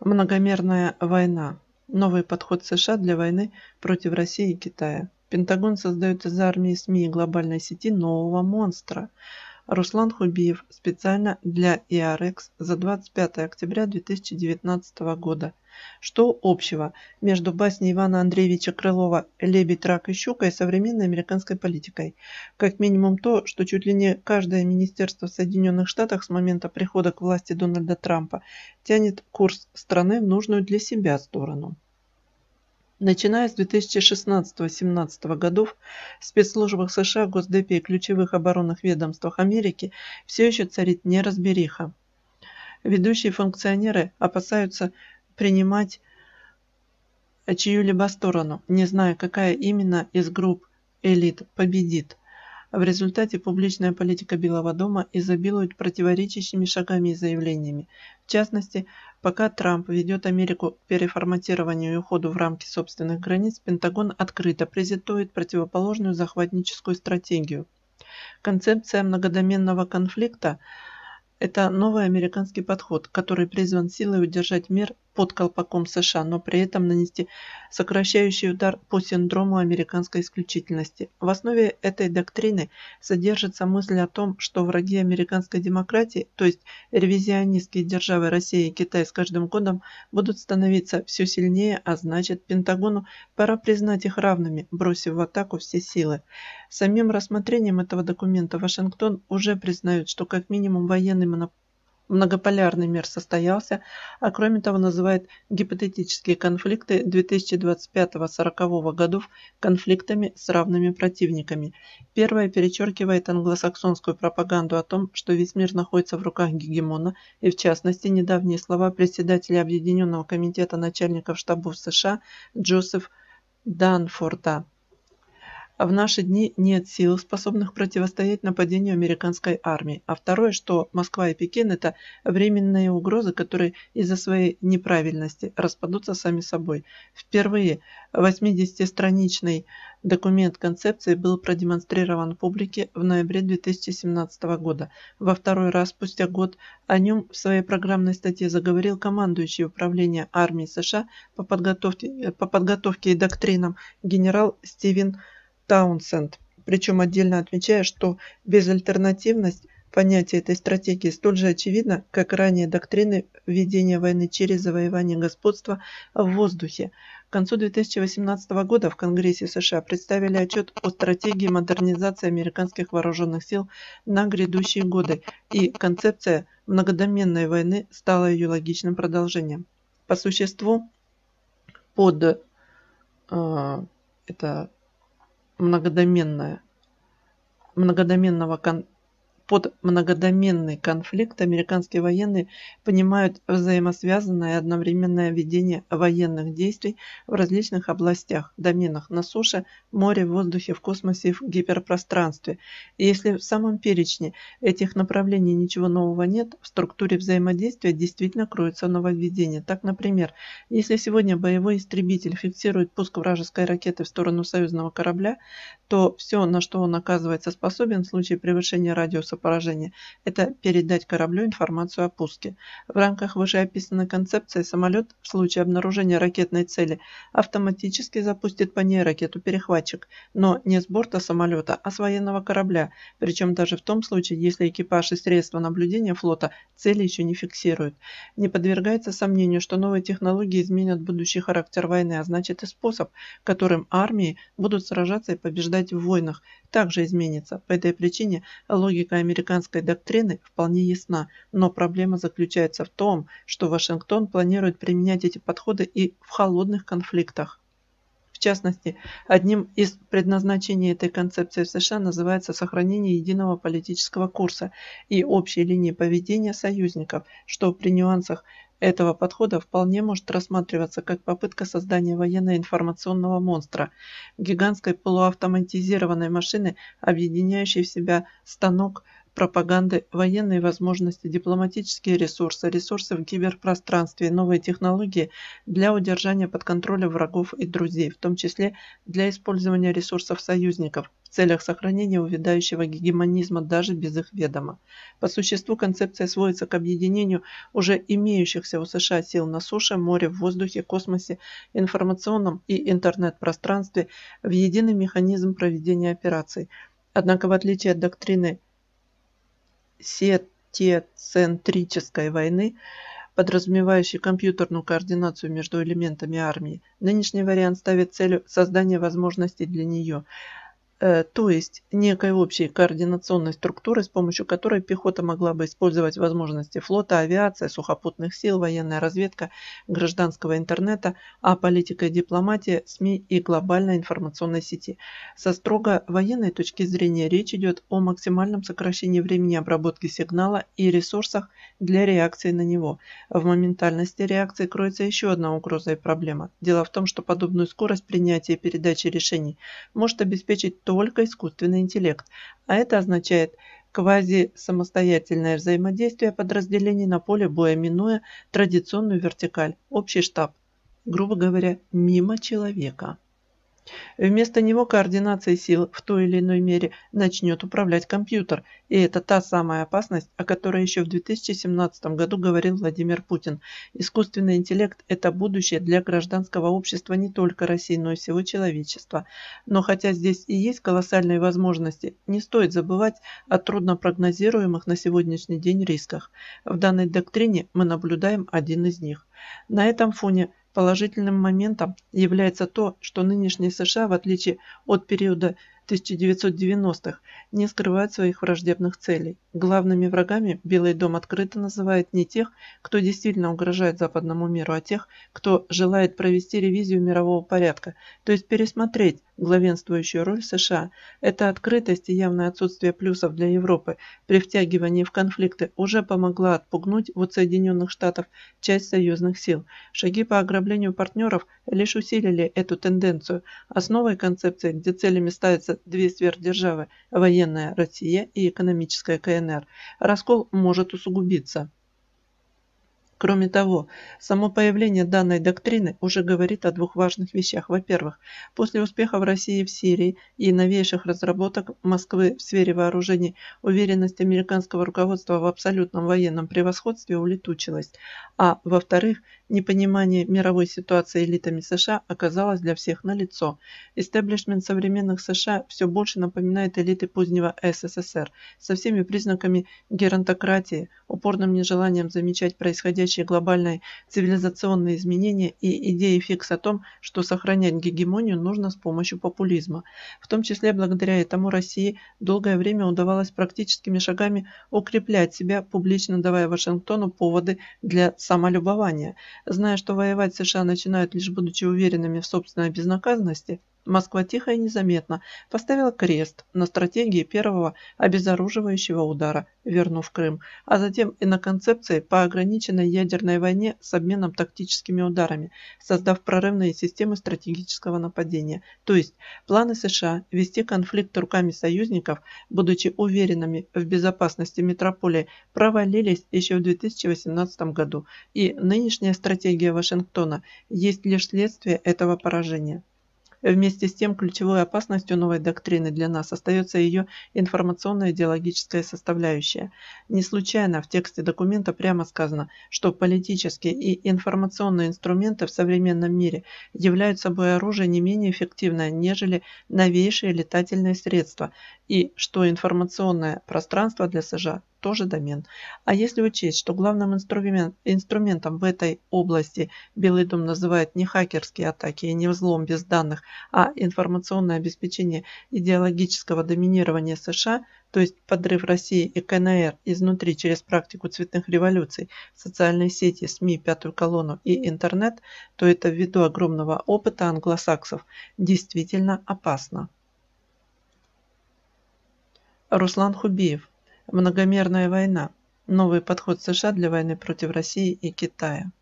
Многомерная война. Новый подход США для войны против России и Китая. Пентагон создает из армии СМИ и глобальной сети нового монстра. Руслан Хубиев специально для ИАРЭКС e за 25 октября 2019 года. Что общего между басней Ивана Андреевича Крылова «Лебедь, рак и щука» и современной американской политикой? Как минимум то, что чуть ли не каждое министерство в Соединенных Штатах с момента прихода к власти Дональда Трампа тянет курс страны в нужную для себя сторону. Начиная с 2016 2017 годов, в спецслужбах США, Госдепе и ключевых оборонных ведомствах Америки все еще царит неразбериха. Ведущие функционеры опасаются принимать чью-либо сторону, не зная, какая именно из групп элит победит. В результате публичная политика Белого дома изобилует противоречащими шагами и заявлениями, в частности, пока Трамп ведет Америку к переформатированию и уходу в рамки собственных границ, Пентагон открыто презентует противоположную захватническую стратегию. Концепция многодоменного конфликта – это новый американский подход, который призван силой удержать мир под колпаком США, но при этом нанести сокращающий удар по синдрому американской исключительности. В основе этой доктрины содержится мысль о том, что враги американской демократии, то есть ревизионистские державы России и Китай с каждым годом будут становиться все сильнее, а значит Пентагону пора признать их равными, бросив в атаку все силы. Самим рассмотрением этого документа Вашингтон уже признает, что как минимум военный монополизм Многополярный мир состоялся, а кроме того называет гипотетические конфликты 2025-40 годов конфликтами с равными противниками. Первое перечеркивает англосаксонскую пропаганду о том, что весь мир находится в руках гегемона, и в частности недавние слова председателя Объединенного комитета начальников штабов США Джозеф Данфорта в наши дни нет сил, способных противостоять нападению американской армии. А второе, что Москва и Пекин – это временные угрозы, которые из-за своей неправильности распадутся сами собой. Впервые 80-страничный документ концепции был продемонстрирован публике в ноябре 2017 года. Во второй раз спустя год о нем в своей программной статье заговорил командующий управления армии США по подготовке, по подготовке и доктринам генерал Стивен Кирилл. Таунсенд, причем отдельно отмечая, что безальтернативность понятия этой стратегии столь же очевидна, как ранее доктрины ведения войны через завоевание господства в воздухе. К концу 2018 года в Конгрессе США представили отчет о стратегии модернизации американских вооруженных сил на грядущие годы, и концепция многодоменной войны стала ее логичным продолжением. По существу, под э, это многодоменная, многодоменного кон под многодоменный конфликт американские военные понимают взаимосвязанное и одновременное ведение военных действий в различных областях, доменах на суше, море, в воздухе, в космосе и в гиперпространстве. И если в самом перечне этих направлений ничего нового нет, в структуре взаимодействия действительно кроется нововведение. Так, например, если сегодня боевой истребитель фиксирует пуск вражеской ракеты в сторону союзного корабля, то все, на что он оказывается способен в случае превышения радиуса курса поражения – это передать кораблю информацию о пуске. В рамках вышеописанной концепции самолет в случае обнаружения ракетной цели автоматически запустит по ней ракету-перехватчик, но не с борта самолета, а с военного корабля, причем даже в том случае, если экипаж и средства наблюдения флота цели еще не фиксируют. Не подвергается сомнению, что новые технологии изменят будущий характер войны, а значит и способ, которым армии будут сражаться и побеждать в войнах, также изменится. По этой причине логика американской доктрины вполне ясна, но проблема заключается в том, что Вашингтон планирует применять эти подходы и в холодных конфликтах. В частности, одним из предназначений этой концепции в США называется сохранение единого политического курса и общей линии поведения союзников, что при нюансах этого подхода вполне может рассматриваться как попытка создания военно-информационного монстра, гигантской полуавтоматизированной машины, объединяющей в себя станок пропаганды, военные возможности, дипломатические ресурсы, ресурсы в киберпространстве и новые технологии для удержания под контролем врагов и друзей, в том числе для использования ресурсов союзников в целях сохранения увядающего гегемонизма даже без их ведома. По существу концепция сводится к объединению уже имеющихся у США сил на суше, море, в воздухе, космосе, информационном и интернет-пространстве в единый механизм проведения операций – Однако, в отличие от доктрины сетецентрической войны, подразумевающей компьютерную координацию между элементами армии. Нынешний вариант ставит целью создание возможностей для нее, Э, то есть некой общей координационной структуры, с помощью которой пехота могла бы использовать возможности флота, авиации, сухопутных сил, военная разведка, гражданского интернета, а политика и дипломатия, СМИ и глобальной информационной сети. Со строго военной точки зрения речь идет о максимальном сокращении времени обработки сигнала и ресурсах для реакции на него. В моментальности реакции кроется еще одна угроза и проблема. Дело в том, что подобную скорость принятия и передачи решений может обеспечить то, только искусственный интеллект, а это означает квази-самостоятельное взаимодействие подразделений на поле боя, минуя традиционную вертикаль, общий штаб, грубо говоря, мимо человека. Вместо него координация сил в той или иной мере начнет управлять компьютер, и это та самая опасность, о которой еще в 2017 году говорил Владимир Путин. Искусственный интеллект – это будущее для гражданского общества не только России, но и всего человечества. Но хотя здесь и есть колоссальные возможности, не стоит забывать о труднопрогнозируемых на сегодняшний день рисках. В данной доктрине мы наблюдаем один из них. На этом фоне – Положительным моментом является то, что нынешние США, в отличие от периода 1990-х не скрывает своих враждебных целей. Главными врагами Белый дом открыто называет не тех, кто действительно угрожает западному миру, а тех, кто желает провести ревизию мирового порядка, то есть пересмотреть главенствующую роль США. Эта открытость и явное отсутствие плюсов для Европы при втягивании в конфликты уже помогла отпугнуть от Соединенных Штатов часть союзных сил. Шаги по ограблению партнеров лишь усилили эту тенденцию. Основой концепции, где целями ставится две сверхдержавы – военная Россия и экономическая КНР. Раскол может усугубиться. Кроме того, само появление данной доктрины уже говорит о двух важных вещах. Во-первых, после успехов России в Сирии и новейших разработок Москвы в сфере вооружений, уверенность американского руководства в абсолютном военном превосходстве улетучилась. А во-вторых, непонимание мировой ситуации элитами США оказалось для всех налицо. Истеблишмент современных США все больше напоминает элиты позднего СССР со всеми признаками геронтократии, упорным нежеланием замечать происходящее происходящие глобальные цивилизационные изменения и идеи Фикс о том, что сохранять гегемонию нужно с помощью популизма. В том числе благодаря этому России долгое время удавалось практическими шагами укреплять себя, публично давая Вашингтону поводы для самолюбования. Зная, что воевать США начинают лишь будучи уверенными в собственной безнаказанности, Москва тихо и незаметно поставила крест на стратегии первого обезоруживающего удара, вернув Крым, а затем и на концепции по ограниченной ядерной войне с обменом тактическими ударами, создав прорывные системы стратегического нападения. То есть планы США вести конфликт руками союзников, будучи уверенными в безопасности метрополии, провалились еще в 2018 году, и нынешняя стратегия Вашингтона есть лишь следствие этого поражения. Вместе с тем ключевой опасностью новой доктрины для нас остается ее информационно-идеологическая составляющая. Не случайно в тексте документа прямо сказано, что политические и информационные инструменты в современном мире являются собой оружие не менее эффективное, нежели новейшие летательные средства, и что информационное пространство для США тоже домен. А если учесть, что главным инструмент, инструментом в этой области Белый дом называет не хакерские атаки и не взлом без данных, а информационное обеспечение идеологического доминирования США, то есть подрыв России и КНР изнутри через практику цветных революций, социальные сети, СМИ, пятую колонну и интернет, то это ввиду огромного опыта англосаксов действительно опасно. Руслан Хубиев. Многомерная война. Новый подход США для войны против России и Китая.